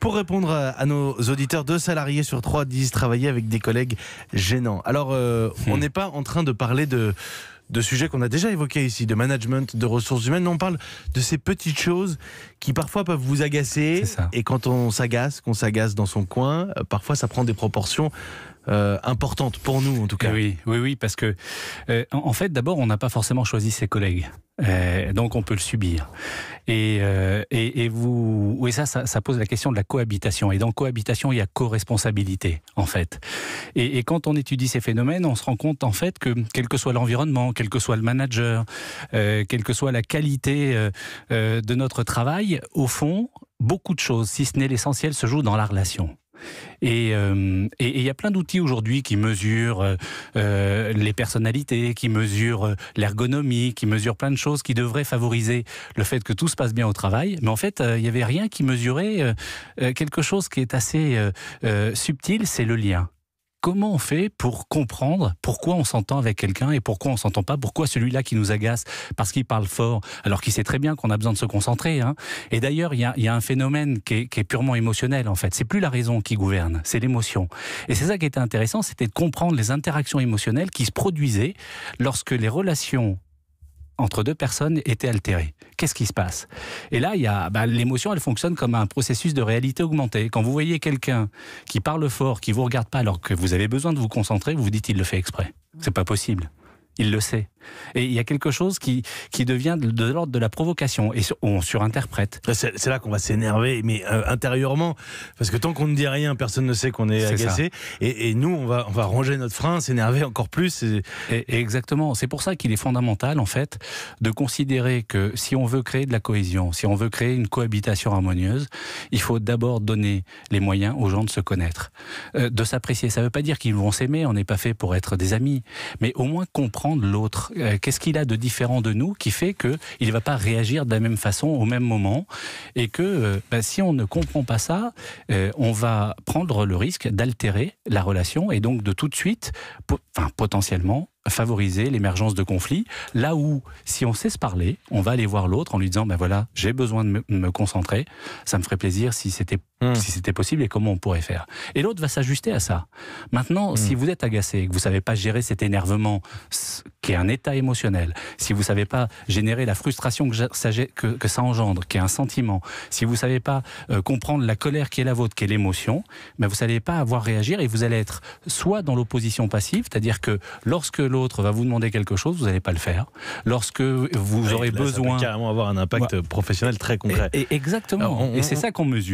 pour répondre à nos auditeurs. Deux salariés sur trois disent travailler avec des collègues gênants. Alors, euh, on hmm. n'est pas en train de parler de de sujets qu'on a déjà évoqués ici, de management, de ressources humaines. on parle de ces petites choses qui parfois peuvent vous agacer. Et quand on s'agace, qu'on s'agace dans son coin, euh, parfois ça prend des proportions euh, importante pour nous en tout cas. Oui, oui, oui, parce que euh, en fait, d'abord, on n'a pas forcément choisi ses collègues. Euh, donc on peut le subir. Et, et, ça, ça, pose la question de la cohabitation. Et dans cohabitation, il y a co-responsabilité, en fait. Et, quand on étudie ces phénomènes, on se rend compte, en fait, que quel que soit l'environnement, quel que soit le manager, quelle que soit la qualité de notre travail, au fond, beaucoup de choses, si ce n'est l'essentiel, se jouent dans la relation. Euh, et il y a plein d'outils aujourd'hui qui mesurent euh, euh, les personnalités, qui mesurent l'ergonomie, qui mesurent plein de choses qui devraient favoriser le fait que tout se passe bien au travail. Mais en fait, il n'y avait rien qui mesurait quelque chose qui est assez subtil, c'est le lien comment on fait pour comprendre pourquoi on s'entend avec quelqu'un et pourquoi on s'entend pas Pourquoi celui-là qui nous agace parce qu'il parle fort, alors qu'il sait très bien qu'on a besoin de se concentrer hein. Et d'ailleurs, il y, y a, un phénomène qui est, qui est purement émotionnel en fait. C'est plus la raison qui gouverne, c'est l'émotion. Et c'est ça qui était intéressant, c'était de comprendre les interactions émotionnelles qui se produisaient lorsque les relations entre deux personnes était altérée. Qu'est-ce qui se passe Et là, il y a bah, l'émotion, elle fonctionne comme un processus de réalité augmentée. Quand vous voyez quelqu'un qui parle fort, qui ne vous regarde pas alors que vous avez besoin de vous concentrer, vous vous dites il le fait exprès. C'est pas possible. Il le sait. Et il y a quelque chose qui, qui devient de l'ordre de la provocation et on surinterprète. C'est là qu'on va s'énerver, mais euh, intérieurement, parce que tant qu'on ne dit rien, personne ne sait qu'on est, agacé. Et, nous, on va, on va ranger notre frein, s'énerver encore plus. exactement. C'est pour ça qu'il est fondamental, en fait, de considérer que si on veut créer de la cohésion, si on veut créer une cohabitation harmonieuse, il faut d'abord donner les moyens aux gens de se connaître, euh, de s'apprécier. Ça ne veut pas dire qu'ils vont s'aimer, on n'est pas fait pour être des amis, mais au moins comprendre l'autre euh, qu'est-ce qu'il a de différent de nous qui fait qu'il ne va pas réagir de la même façon au même moment Et que euh, bah, si on ne comprend pas ça, euh, on va prendre le risque d'altérer la relation et donc de tout de suite, enfin potentiellement, favoriser l'émergence de conflits, là où, si on sait se parler, on va aller voir l'autre en lui disant, ben voilà, j'ai besoin de me, concentrer, ça me ferait plaisir si c'était hmm. si c'était possible et comment on pourrait faire. Et l'autre va s'ajuster à ça. Maintenant, hmm. si vous êtes agacé, que vous savez pas gérer cet énervement, qui est un état émotionnel, si vous ne savez pas générer la frustration que ça, engendre, qui est un sentiment, si vous ne savez pas euh, comprendre la colère qui est la vôtre, qui est l'émotion, ben vous savez pas avoir réagir et vous allez être soit dans l'opposition passive, c'est-à-dire que lorsque l'autre va vous demander quelque chose, vous n'allez pas le faire. Lorsque vous aurez besoin... Ça peut carrément avoir un impact professionnel très concret. Et, exactement. et c'est ça qu'on mesure.